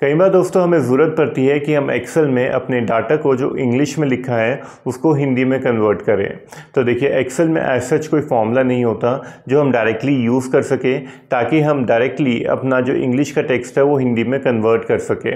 कई बार दोस्तों हमें ज़रूरत पड़ती है कि हम एक्सेल में अपने डाटा को जो इंग्लिश में लिखा है उसको हिंदी में कन्वर्ट करें तो देखिए एक्सेल में ऐसा सच कोई फॉर्मूला नहीं होता जो हम डायरेक्टली यूज़ कर सकें ताकि हम डायरेक्टली अपना जो इंग्लिश का टेक्स्ट है वो हिंदी में कन्वर्ट कर सकें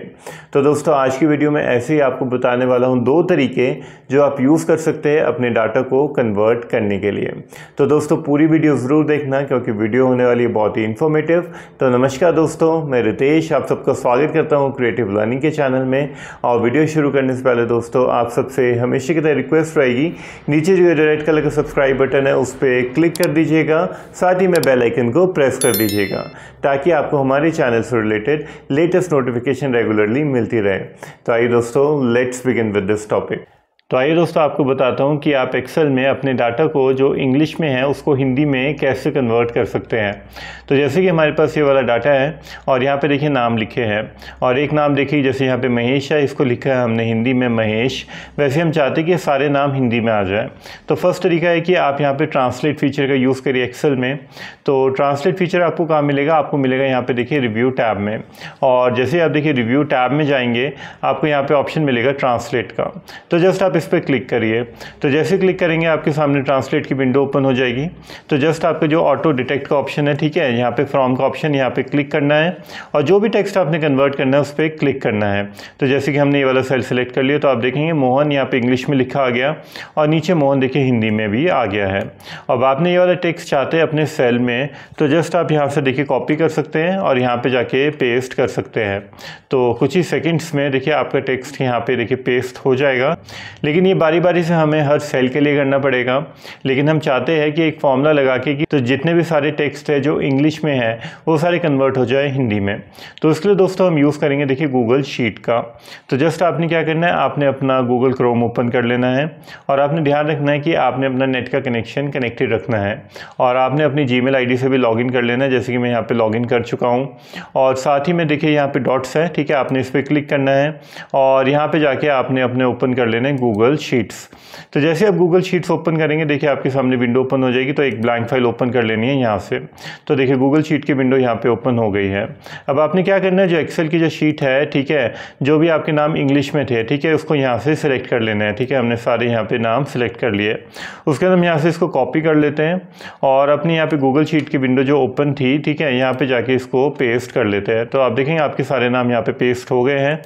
तो दोस्तों आज की वीडियो में ऐसे ही आपको बताने वाला हूँ दो तरीके जो आप यूज़ कर सकते हैं अपने डाटा को कन्वर्ट करने के लिए तो दोस्तों पूरी वीडियो ज़रूर देखना क्योंकि वीडियो होने वाली है बहुत ही इन्फॉर्मेटिव तो नमस्कार दोस्तों मैं रितेश आप सबका स्वागत करता करता हूँ क्रिएटिव लर्निंग के चैनल में और वीडियो शुरू करने से पहले दोस्तों आप सबसे हमेशा की तरह रिक्वेस्ट रहेगी नीचे जो है रेड कलर का सब्सक्राइब बटन है उस पर क्लिक कर दीजिएगा साथ ही में बेलाइकन को प्रेस कर दीजिएगा ताकि आपको हमारे चैनल से रिलेटेड लेटेस्ट नोटिफिकेशन रेगुलरली मिलती रहे तो आइए दोस्तों let's begin with this topic तो आइए दोस्तों आपको बताता हूँ कि आप एक्सेल में अपने डाटा को जो इंग्लिश में है उसको हिंदी में कैसे कन्वर्ट कर सकते हैं तो जैसे कि हमारे पास ये वाला डाटा है और यहाँ पे देखिए नाम लिखे हैं और एक नाम देखिए जैसे यहाँ पे महेश है इसको लिखा है हमने हिंदी में महेश वैसे हम चाहते हैं कि सारे नाम हिंदी में आ जाए तो फर्स्ट तरीका है कि आप यहाँ पर ट्रांसलेट फीचर का यूज़ करिए एक्सेल में तो ट्रांसलेट फीचर आपको कहाँ मिलेगा आपको मिलेगा यहाँ पर देखिए रिव्यू टैब में और जैसे आप देखिए रिव्यू टैब में जाएंगे आपको यहाँ पर ऑप्शन मिलेगा ट्रांसलेट का तो जस्ट आप इस पर क्लिक करिए तो जैसे क्लिक करेंगे आपके सामने ट्रांसलेट की विंडो ओपन हो जाएगी तो जस्ट आपका जो ऑटो डिटेक्ट का ऑप्शन है ठीक है यहाँ पे फ्रॉम का ऑप्शन यहाँ पे क्लिक करना है और जो भी टेक्स्ट आपने कन्वर्ट करना है उस पर क्लिक करना है तो जैसे कि हमने ये वाला सेल सेलेक्ट कर लिया तो आप देखेंगे मोहन यहाँ पे इंग्लिश में लिखा आ गया और नीचे मोहन देखिए हिंदी में भी आ गया है अब आपने ये वाला टेक्स्ट चाहते हैं अपने सेल में तो जस्ट आप यहाँ से देखिए कॉपी कर सकते हैं और यहाँ पर जाके पेस्ट कर सकते हैं तो कुछ ही सेकेंड्स में देखिए आपका टेक्स्ट यहाँ पर देखिए पेस्ट हो जाएगा लेकिन ये बारी बारी से हमें हर सेल के लिए करना पड़ेगा लेकिन हम चाहते हैं कि एक फॉर्मूला लगा के कि तो जितने भी सारे टेक्स्ट है जो इंग्लिश में है वो सारे कन्वर्ट हो जाए हिंदी में तो उसके लिए दोस्तों हम यूज़ करेंगे देखिए गूगल शीट का तो जस्ट आपने क्या करना है आपने अपना गूगल क्रोम ओपन कर लेना है और आपने ध्यान रखना है कि आपने अपना नेट का कनेक्शन कनेक्टेड रखना है और आपने अपनी जी मेल से भी लॉग कर लेना है जैसे कि मैं यहाँ पर लॉग कर चुका हूँ और साथ ही में देखिए यहाँ पर डॉट्स है ठीक है आपने इस पर क्लिक करना है और यहाँ पर जाके आपने अपने ओपन कर लेना है गूगल गूगल शीट्स तो जैसे आप गूगल शीट्स ओपन करेंगे देखिए आपके सामने विंडो ओपन हो जाएगी तो एक ब्लैंक फाइल ओपन कर लेनी है यहाँ से तो देखिए गूगल शीट की विंडो यहाँ पे ओपन हो गई है अब आपने क्या करना है जो एक्सेल की जो शीट है ठीक है जो भी आपके नाम इंग्लिश में थे ठीक है उसको यहाँ से सिलेक्ट कर लेना है ठीक है हमने सारे यहाँ पर नाम सेलेक्ट कर लिए उसके बाद हम यहाँ से इसको कॉपी कर लेते हैं और अपनी यहाँ पर गूगल शीट की विंडो जो ओपन थी ठीक है यहाँ पर जाके इसको पेस्ट कर लेते हैं तो आप देखेंगे आपके सारे नाम यहाँ पर पेस्ट हो गए हैं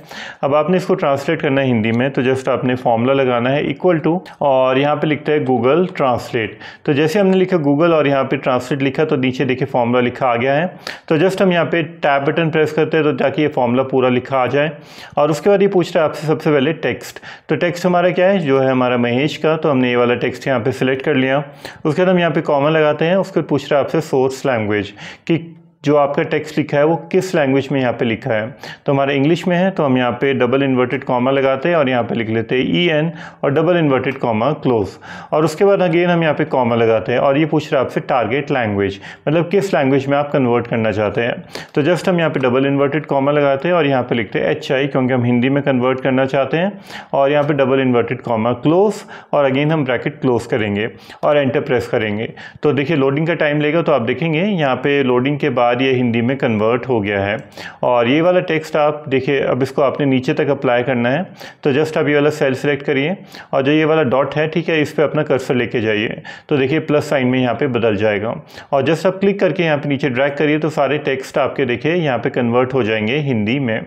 अब आपने इसको ट्रांसलेट करना है हिंदी में तो जस्ट आपने फॉर्मूला लगाना है इक्वल टू और यहाँ पे लिखता है गूगल ट्रांसलेट तो जैसे हमने लिखा गूगल और यहाँ पे ट्रांसलेट लिखा तो नीचे देखिए फॉर्मूला लिखा आ गया है तो जस्ट हम यहाँ पे टैब बटन प्रेस करते हैं तो ताकि ये फॉर्मूला पूरा लिखा आ जाए और उसके बाद ये पूछ रहा है आपसे सबसे पहले टेक्स्ट तो टेक्स्ट हमारा क्या है जो है हमारा महेश का तो हमने ये वाला टेक्स्ट यहाँ पर सिलेक्ट कर लिया उसके बाद हम यहाँ पर कॉमन लगाते हैं उसके बाद पूछ रहा है आपसे सोर्स लैंग्वेज कि जो आपका टेक्स्ट लिखा है वो किस लैंग्वेज में यहाँ पे लिखा है तो हमारा इंग्लिश में है तो हम यहाँ पे डबल इन्वर्टेड कॉमा लगाते हैं और यहाँ पे लिख लेते हैं ई e एन और डबल इन्वर्टेड कॉमा क्लोज और उसके बाद अगेन हम यहाँ पे कॉमा लगाते हैं और ये पूछ रहा है आपसे टारगेट लैंग्वेज मतलब किस लैंग्वेज में आप कन्वर्ट करना चाहते हैं तो जस्ट हम यहाँ पर डबल इन्वर्टेड कॉमा लगाते हैं और यहाँ पर लिखते हैं एच आई क्योंकि हम हिंदी में कन्वर्ट करना चाहते हैं और यहाँ पर डबल इन्वर्टेड कॉमा क्लोज और अगेन हम ब्रैकेट क्लोज करेंगे और एंटर प्रेस करेंगे तो देखिए लोडिंग का टाइम लेगा तो आप देखेंगे यहाँ पर लोडिंग के बाद बाद ये हिंदी में कन्वर्ट हो गया है और ये वाला टेक्स्ट आप देखिए अब इसको आपने नीचे तक अप्लाई करना है तो जस्ट आप ये वाला सेल सेलेक्ट करिए और जो ये वाला डॉट है ठीक है इस पर अपना कर्सर लेके जाइए तो देखिए प्लस साइन में यहाँ पर बदल जाएगा और जस्ट आप क्लिक करके यहाँ पर नीचे ड्रैक करिए तो सारे टेक्स्ट आपके देखिए यहाँ पर कन्वर्ट हो जाएंगे हिंदी में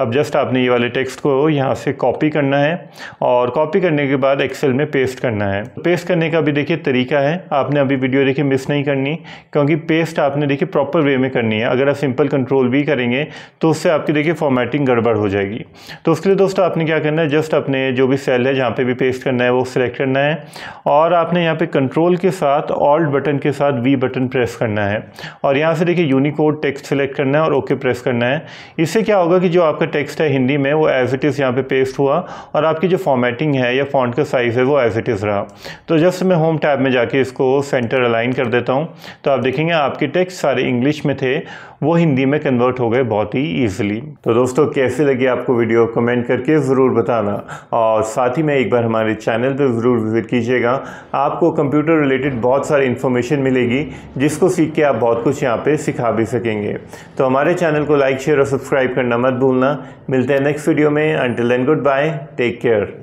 अब जस्ट आपने ये वाले टेक्स्ट को यहाँ से कॉपी करना है और कॉपी करने के बाद एक्सेल में पेस्ट करना है पेस्ट करने का भी देखिए तरीका है आपने अभी वीडियो देखिए मिस नहीं करनी क्योंकि पेस्ट आपने देखिए प्रॉपर वे में करनी है अगर आप सिंपल कंट्रोल भी करेंगे तो उससे आपकी देखिए फॉर्मेटिंग गड़बड़ हो जाएगी तो उसके लिए दोस्तों आपने क्या करना है जस्ट अपने जो भी सेल है जहाँ पर भी पेस्ट करना है वो सिलेक्ट करना है और आपने यहाँ पर कंट्रोल के साथ ऑल्ट बटन के साथ वी बटन प्रेस करना है और यहाँ से देखिए यूनिकोड टेक्स्ट सेलेक्ट करना है और ओके प्रेस करना है इससे क्या होगा कि जो आपका टेक्स्ट है हिंदी में वो एज इट इज़ यहाँ पर पेस्ट हुआ और आपकी जो फॉर्मेटिंग है या फॉन्ट का साइज़ है वो एज इट इज़ रहा तो जस्ट मैं होम टैब में जाके इसको सेंटर अलाइन कर देता हूँ तो आप देखेंगे आपके टेक्स्ट सारे इंग्लिश में में थे वो हिंदी में कन्वर्ट हो गए बहुत ही ईजिली तो दोस्तों कैसे लगी आपको वीडियो कमेंट करके ज़रूर बताना और साथ ही में एक बार हमारे चैनल पर ज़रूर विज़िट कीजिएगा आपको कंप्यूटर रिलेटेड बहुत सारी इन्फॉर्मेशन मिलेगी जिसको सीख के आप बहुत कुछ यहाँ पर सिखा भी सकेंगे तो हमारे चैनल को लाइक शेयर और सब्सक्राइब करना मत भूलना मिलते हैं नेक्स्ट वीडियो में until then good bye take care